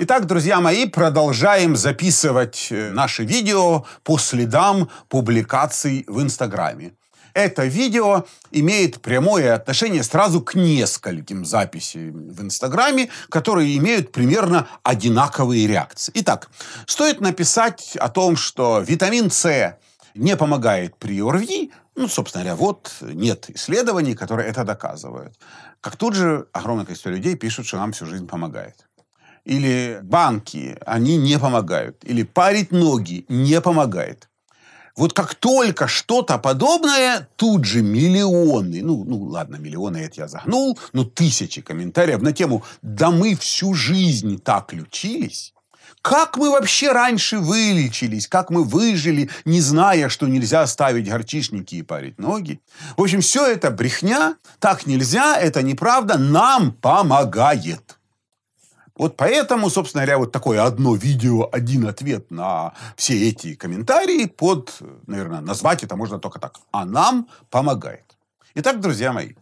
Итак, друзья мои, продолжаем записывать э, наши видео по следам публикаций в Инстаграме. Это видео имеет прямое отношение сразу к нескольким записям в Инстаграме, которые имеют примерно одинаковые реакции. Итак, стоит написать о том, что витамин С не помогает при ОРВИ, ну, собственно говоря, вот нет исследований, которые это доказывают. Как тут же огромное количество людей пишут, что нам всю жизнь помогает или банки, они не помогают, или парить ноги не помогает. Вот как только что-то подобное, тут же миллионы, ну, ну ладно, миллионы это я загнул, но тысячи комментариев на тему «Да мы всю жизнь так лечились». Как мы вообще раньше вылечились, как мы выжили, не зная, что нельзя ставить горчичники и парить ноги. В общем, все это брехня, так нельзя, это неправда, нам помогает. Вот поэтому, собственно говоря, вот такое одно видео, один ответ на все эти комментарии под, наверное, назвать это можно только так. А нам помогает. Итак, друзья мои,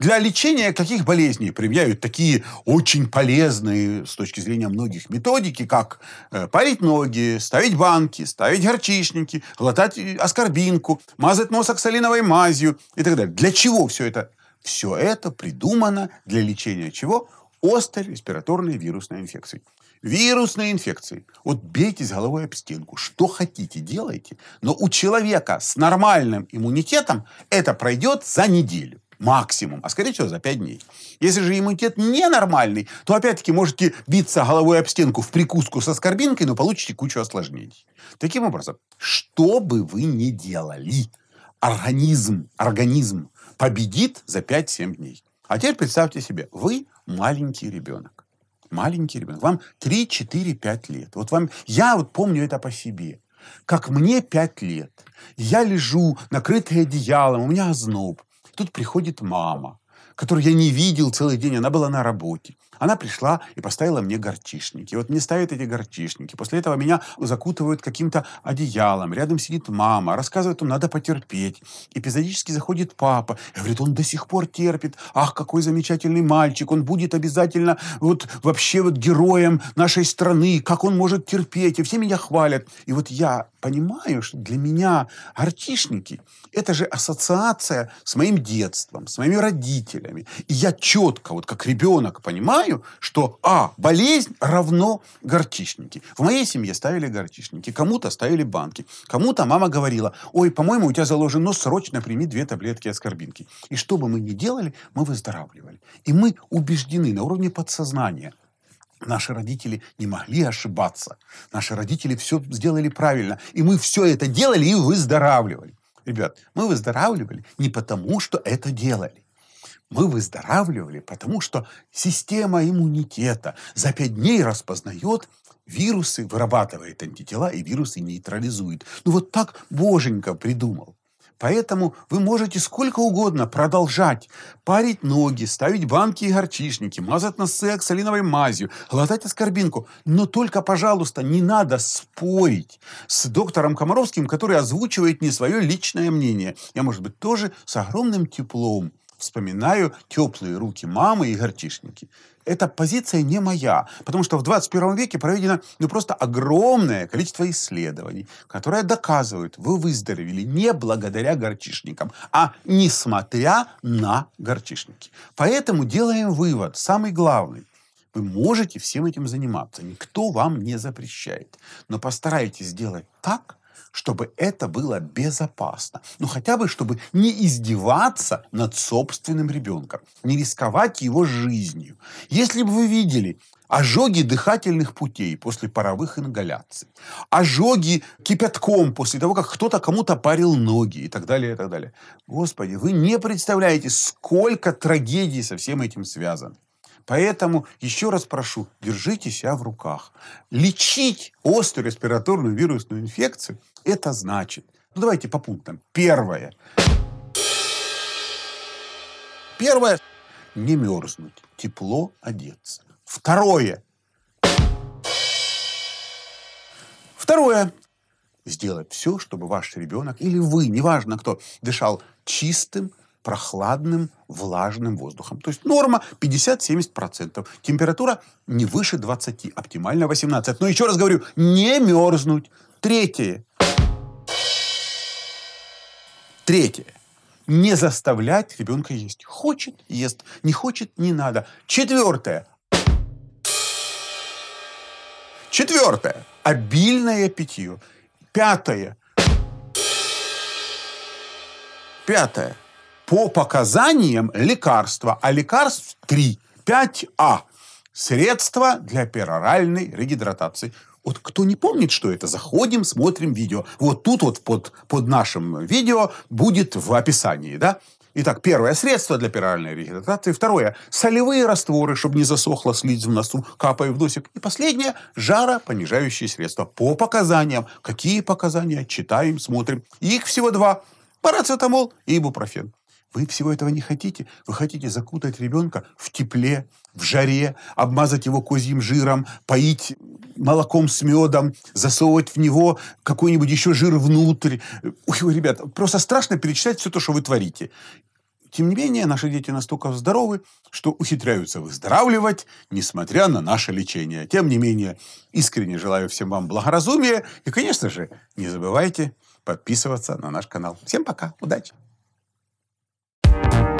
для лечения каких болезней применяют такие очень полезные с точки зрения многих методики, как э, парить ноги, ставить банки, ставить горчичники, глотать аскорбинку, мазать нос оксалиновой мазью и так далее. Для чего все это? Все это придумано для лечения чего? Острой респираторной вирусной инфекции. Вирусные инфекции. Вот бейтесь головой об стенку. Что хотите, делайте. Но у человека с нормальным иммунитетом это пройдет за неделю максимум, а скорее всего за пять дней. Если же иммунитет ненормальный, то опять-таки можете биться головой об стенку в прикуску со скорбинкой, но получите кучу осложнений. Таким образом, что бы вы ни делали, организм, организм победит за 5-7 дней. А теперь представьте себе, вы маленький ребенок. Маленький ребенок. Вам 3, 4, 5 лет. Вот вам, я вот помню это по себе. Как мне 5 лет. Я лежу, накрытый одеялом, у меня озноб. Тут приходит мама, которую я не видел целый день, она была на работе. Она пришла и поставила мне горчишники. Вот мне ставят эти горчишники. После этого меня закутывают каким-то одеялом. Рядом сидит мама, рассказывает, им надо потерпеть. Эпизодически заходит папа. И говорит, он до сих пор терпит. Ах, какой замечательный мальчик. Он будет обязательно вот вообще вот героем нашей страны. Как он может терпеть? И все меня хвалят. И вот я понимаю, что для меня горчишники – это же ассоциация с моим детством, с моими родителями. И я четко, вот как ребенок, понимаю, знаю, что, а, болезнь равно горчичники. В моей семье ставили горчичники, кому-то ставили банки, кому-то мама говорила, ой, по-моему, у тебя заложен нос, срочно прими две таблетки аскорбинки. И что бы мы ни делали, мы выздоравливали. И мы убеждены на уровне подсознания, Наши родители не могли ошибаться. Наши родители все сделали правильно. И мы все это делали и выздоравливали. Ребят, мы выздоравливали не потому, что это делали. Мы выздоравливали, потому что система иммунитета за пять дней распознает вирусы, вырабатывает антитела и вирусы нейтрализует. Ну вот так боженька придумал. Поэтому вы можете сколько угодно продолжать парить ноги, ставить банки и горчишники, мазать носы оксалиновой мазью, глотать аскорбинку. Но только, пожалуйста, не надо спорить с доктором Комаровским, который озвучивает не свое личное мнение. Я, может быть, тоже с огромным теплом вспоминаю теплые руки мамы и горчишники. Эта позиция не моя, потому что в 21 веке проведено ну, просто огромное количество исследований, которые доказывают, вы выздоровели не благодаря горчишникам, а несмотря на горчишники. Поэтому делаем вывод, самый главный. Вы можете всем этим заниматься, никто вам не запрещает. Но постарайтесь сделать так, чтобы это было безопасно. Ну, хотя бы, чтобы не издеваться над собственным ребенком, не рисковать его жизнью. Если бы вы видели ожоги дыхательных путей после паровых ингаляций, ожоги кипятком после того, как кто-то кому-то парил ноги и так далее, и так далее. Господи, вы не представляете, сколько трагедий со всем этим связано. Поэтому еще раз прошу, держите себя в руках. Лечить острую респираторную вирусную инфекцию – это значит. Ну, давайте по пунктам. Первое. Первое – не мерзнуть, тепло одеться. Второе. Второе сделать все, чтобы ваш ребенок или вы, неважно кто, дышал чистым, прохладным, влажным воздухом. То есть норма 50-70%. Температура не выше 20, оптимально 18. Но еще раз говорю, не мерзнуть. Третье. Третье. Не заставлять ребенка есть. Хочет – ест, не хочет – не надо. Четвертое. Четвертое. Обильное питье. Пятое. Пятое по показаниям лекарства, а лекарств 3, 5А. Средства для пероральной регидратации. Вот кто не помнит, что это, заходим, смотрим видео. Вот тут вот под, под нашим видео будет в описании, да? Итак, первое – средство для пероральной регидратации. Второе – солевые растворы, чтобы не засохло слизь в носу, капая в носик. И последнее – жаропонижающие средства. По показаниям. Какие показания? Читаем, смотрим. Их всего два. Парацетамол и ибупрофен. Вы всего этого не хотите. Вы хотите закутать ребенка в тепле, в жаре, обмазать его козьим жиром, поить молоком с медом, засовывать в него какой-нибудь еще жир внутрь. Ой, ребят, просто страшно перечитать все то, что вы творите. Тем не менее, наши дети настолько здоровы, что ухитряются выздоравливать, несмотря на наше лечение. Тем не менее, искренне желаю всем вам благоразумия. И, конечно же, не забывайте подписываться на наш канал. Всем пока, удачи! you